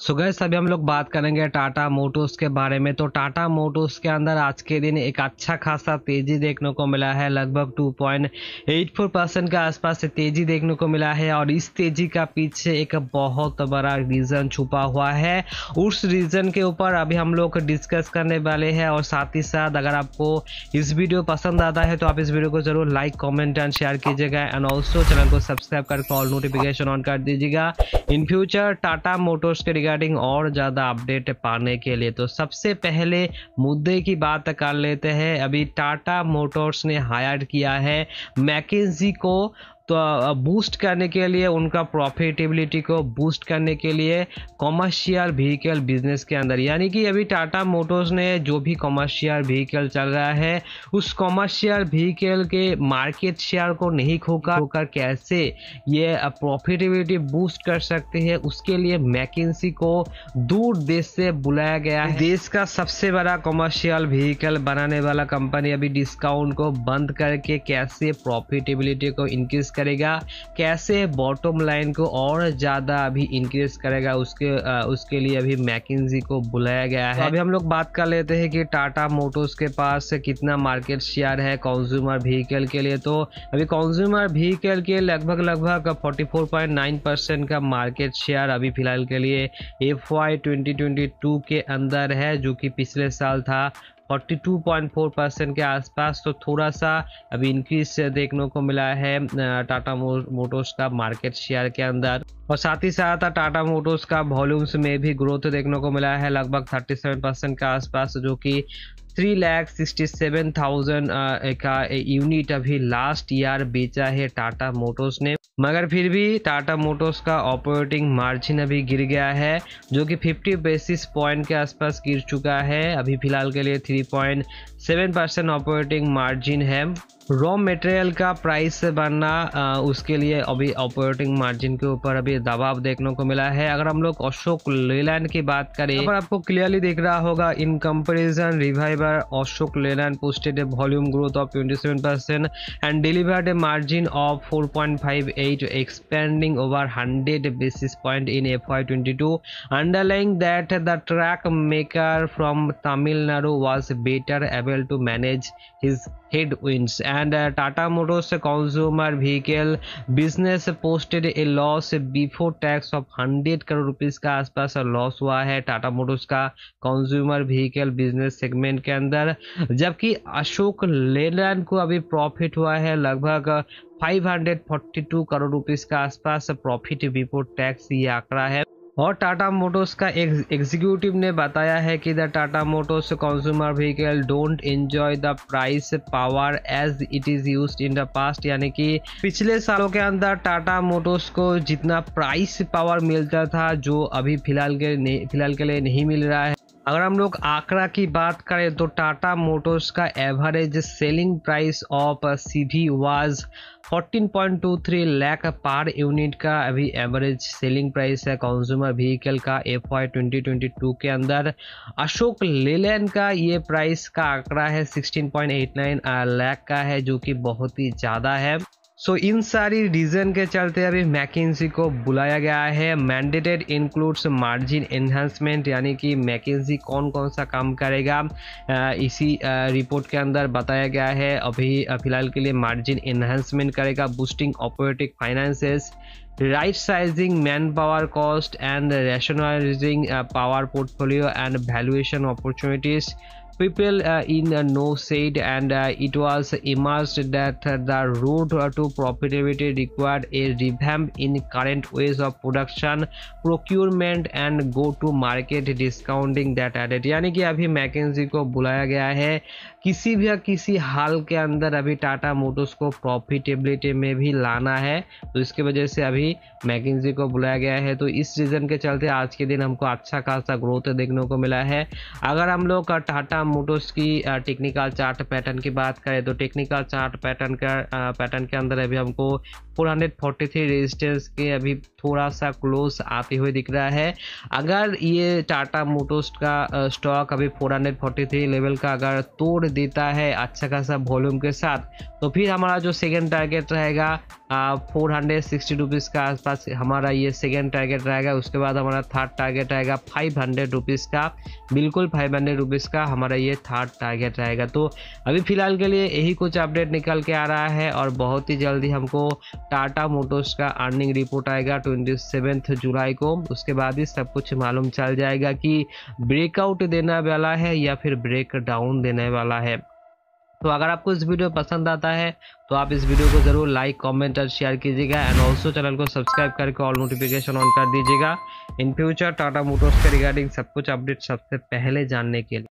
सो गए गैस अभी हम लोग बात करेंगे टाटा मोटर्स के बारे में तो टाटा मोटर्स के अंदर आज के दिन एक अच्छा खासा तेज़ी देखने को मिला है लगभग 2.84 परसेंट के आसपास से तेज़ी देखने को मिला है और इस तेज़ी का पीछे एक बहुत बड़ा रीज़न छुपा हुआ है उस रीज़न के ऊपर अभी हम लोग डिस्कस करने वाले हैं और साथ ही साथ अगर आपको इस वीडियो पसंद आता है तो आप इस वीडियो को ज़रूर लाइक कॉमेंट एंड शेयर कीजिएगा एंड ऑल्सो चैनल को सब्सक्राइब करके ऑल नोटिफिकेशन ऑन कर दीजिएगा इन फ्यूचर टाटा मोटर्स के रिगार्डिंग और ज़्यादा अपडेट पाने के लिए तो सबसे पहले मुद्दे की बात कर लेते हैं अभी टाटा मोटर्स ने हायर किया है मैकेजी को तो बूस्ट करने के लिए उनका प्रॉफिटेबिलिटी को बूस्ट करने के लिए कॉमर्शियल व्हीकल बिजनेस के अंदर यानी कि अभी टाटा मोटर्स ने जो भी कॉमर्शियल व्हीकल चल रहा है उस कॉमर्शियल व्हीकल के मार्केट शेयर को नहीं खोका होकर कैसे ये प्रॉफिटेबिलिटी बूस्ट कर सकते हैं उसके लिए मैकेसी को दूर देश से बुलाया गया है देश का सबसे बड़ा कॉमर्शियल व्हीकल बनाने वाला कंपनी अभी डिस्काउंट को बंद करके कैसे प्रॉफिटेबिलिटी को इंक्रीज करेगा कैसे बॉटम लाइन को और ज़्यादा अभी इंक्रीज करेगा उसके आ, उसके लिए अभी मैकिनजी को बुलाया गया तो है तो अभी हम लोग बात कर लेते हैं कि टाटा मोटर्स के पास कितना मार्केट शेयर है कंज्यूमर व्हीकल के लिए तो अभी कंज्यूमर व्हीकल के लगभग लगभग फोर्टी का मार्केट शेयर अभी फिलहाल के लिए एफ वाई के अंदर है जो कि पिछले साल था 42.4 परसेंट के आसपास तो थोड़ा सा अभी इंक्रीज देखने को मिला है टाटा मोटर्स का मार्केट शेयर के अंदर और साथ ही साथ टाटा मोटर्स का वॉल्यूम्स में भी ग्रोथ देखने को मिला है लगभग 37 परसेंट के आसपास जो कि three lakh sixty seven thousand का यूनिट अभी लास्ट ईयर बेचा है टाटा मोटर्स ने मगर फिर भी टाटा मोटर्स का ऑपरेटिंग मार्जिन अभी गिर गया है जो कि 50 बेसिस पॉइंट के आसपास गिर चुका है अभी फ़िलहाल के लिए 3.7 परसेंट ऑपरेटिंग मार्जिन है रॉ मटेरियल का प्राइस से बढ़ना उसके लिए अभी ऑपरेटिंग मार्जिन के ऊपर अभी दबाव देखने को मिला है अगर हम लोग अशोक लेलैंड की बात करें पर आपको क्लियरली देख रहा होगा in comparison rival Ashok Leyland posted volume growth of 27 percent and delivered a margin of 4.58 expanding over 100 basis point in FY22 underlying that the truck maker from Tamil Nadu was better able to manage his head and and Tata motors consumer vehicle business posted a loss before tax of 100 crore rupees का आसपास loss हुआ है Tata motors का consumer vehicle business segment के अंदर जबकि अशोक लेलैंड को अभी प्रॉफिट हुआ है लगभग 542 करोड़ रुपीज का आसपास प्रॉफिट बिफोर टैक्स ये आंकड़ा है और टाटा मोटर्स का एग्जीक्यूटिव ने बताया है कि the Tata motors consumer vehicle don't enjoy the price power as it is use in the past यानी कि पिछले सालों के अंदर टाटा मोटर्स को जितना प्राइस पावर मिलता था जो अभी फिलहाल के फिलहाल के लिए नहीं मिल रहा है अगर हम लोग आंकड़ा की बात करें तो टाटा मोटर्स का average selling price of C V was 14.23 lakh per unit का अभी एवरेज सेलिंग प्राइस है कंज्यूमर व्हीकल का एफ वाई ट्वेंटी के अंदर अशोक लेलैंड का ये प्राइस का आंकड़ा है 16.89 लाख का है जो कि बहुत ही ज़्यादा है सो so, इन सारी रीज़न के चलते अभी मैकेंसी को बुलाया गया है मैंडेटेड इंक्लूड्स मार्जिन इन्हांसमेंट यानी कि मैकेंसी कौन कौन सा काम करेगा इसी रिपोर्ट के अंदर बताया गया है अभी फिलहाल के लिए मार्जिन इन्हांसमेंट करेगा boosting operative finances right sizing man power cost and rationalizing power portfolio and valuation opportunities people uh, in uh, no said and uh, it was emerged that the road to profitability required a revamp in current ways of production procurement and go to market discounting that added yani ki abhi McKinsey ko bulaya gaya hai किसी भी किसी हाल के अंदर अभी Tata Motors को profitability में भी लाना है तो इसके वजह से अभी मैकिनजी को बुलाया गया है तो इस रीज़न के चलते आज के दिन हमको अच्छा खासा ग्रोथ देखने को मिला है अगर हम लोग टाटा हम मोटोस की टेक्निकल चार्ट पैटर्न की बात करें तो टेक्निकल चार्ट पैटर्न का पैटर्न के अंदर अभी हमको 443 रेजिस्टेंस के अभी थोड़ा सा क्लोज आते हुए दिख रहा है अगर ये टाटा मोटोस का स्टॉक अभी 443 लेवल का अगर तोड़ देता है अच्छा खासा वॉल्यूम के साथ तो फिर हमारा जो सेकेंड टारगेट रहेगा फोर हंड्रेड सिक्सटी रुपीज़ का आसपास हमारा ये सेकेंड टारगेट रहेगा उसके बाद हमारा थर्ड टारगेट रहेगा फाइव हंड्रेड रुपीज़ का बिल्कुल फाइव हंड्रेड रुपीज़ का हमारा ये थर्ड टारगेट रहेगा तो अभी फ़िलहाल के लिए यही कुछ अपडेट निकल के आ रहा है और बहुत ही जल्दी हमको टाटा मोटर्स का अर्निंग रिपोर्ट आएगा ट्वेंटी सेवेंथ जुलाई को उसके बाद ही सब कुछ मालूम चल जाएगा कि ब्रेकआउट देने वाला है या फिर ब्रेक डाउन देने वाला है तो अगर आपको इस वीडियो पसंद आता है तो आप इस वीडियो को ज़रूर लाइक कमेंट और शेयर कीजिएगा एंड ऑल्सो चैनल को सब्सक्राइब करके ऑल नोटिफिकेशन ऑन कर दीजिएगा इन फ्यूचर टाटा मोटर्स के रिगार्डिंग सब कुछ अपडेट सबसे पहले जानने के लिए